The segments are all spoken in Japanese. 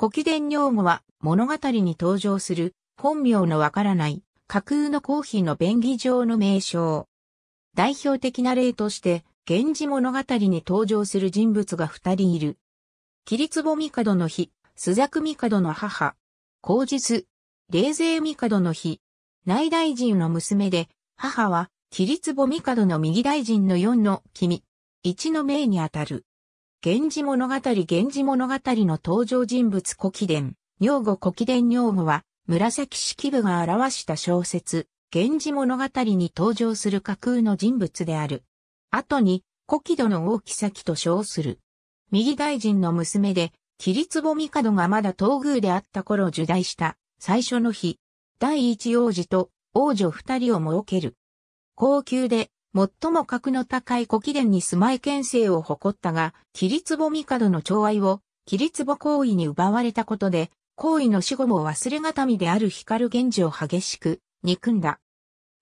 古希伝用語は物語に登場する本名のわからない架空のコーヒーの便宜上の名称。代表的な例として、源氏物語に登場する人物が二人いる。キリツボミカドの日、スザクミカドの母、後日、霊勢ドの日、内大臣の娘で、母は、キリツボミカドの右大臣の四の君、一の命にあたる。源氏物語源氏物語の登場人物古希伝、女語古希伝女語は、紫式部が表した小説、源氏物語に登場する架空の人物である。後に、古希度の大きさきと称する。右大臣の娘で、桐壺帝がまだ東宮であった頃受大した、最初の日、第一王子と王女二人を設ける。高級で最も格の高い古貴殿に住まい県政を誇ったが、キリツボ帝の寵愛を、キリツボ行為に奪われたことで、行為の死後も忘れがたみである光源氏を激しく憎んだ。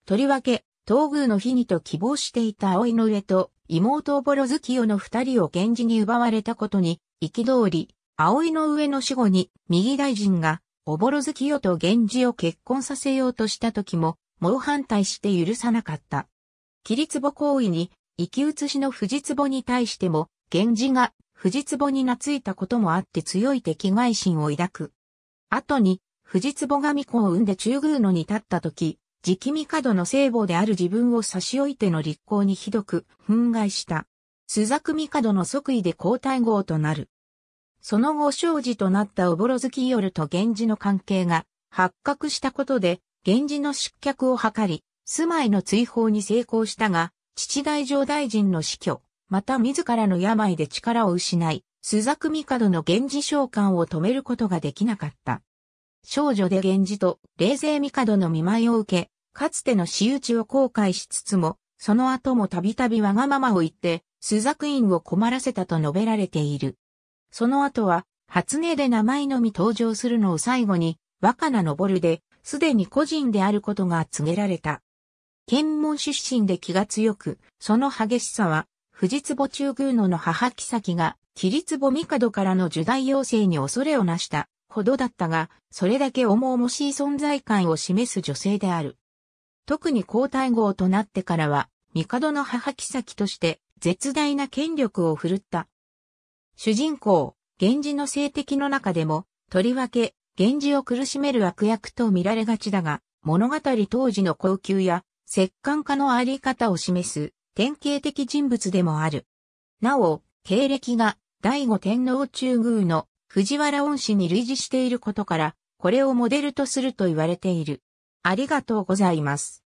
とりわけ、東宮の日にと希望していた葵の上と妹おぼろ月夜の二人を源氏に奪われたことに、憤り、葵の上の死後に右大臣がおぼろ月夜と源氏を結婚させようとした時も、猛反対して許さなかった。霧壺行為に、生き写しの藤壺に対しても、源氏が藤壺に懐いたこともあって強い敵外心を抱く。後に、藤壺が巫女を産んで中宮野に立った時、直帝の聖母である自分を差し置いての立候にひどく、憤慨した。朱雀帝の即位で交代号となる。その後生児となったおぼろ月夜と源氏の関係が発覚したことで、源氏の失脚を図り、住まいの追放に成功したが、父大上大臣の死去、また自らの病で力を失い、朱雀帝の源氏召喚を止めることができなかった。少女で源氏と霊勢帝の見舞いを受け、かつての仕打ちを後悔しつつも、その後もたびたびわがままを言って、朱雀院を困らせたと述べられている。その後は、初音で名前のみ登場するのを最後に、若菜るで、すでに個人であることが告げられた。剣門出身で気が強く、その激しさは、藤壺中宮野の母妃が、桐壺帝からの受代要請に恐れをなしたほどだったが、それだけ重々しい存在感を示す女性である。特に皇太后となってからは、帝の母妃として絶大な権力を振るった。主人公、源氏の性的の中でも、とりわけ、源氏を苦しめる悪役と見られがちだが、物語当時の高級や摂関家のあり方を示す典型的人物でもある。なお、経歴が第五天皇中宮の藤原恩師に類似していることから、これをモデルとすると言われている。ありがとうございます。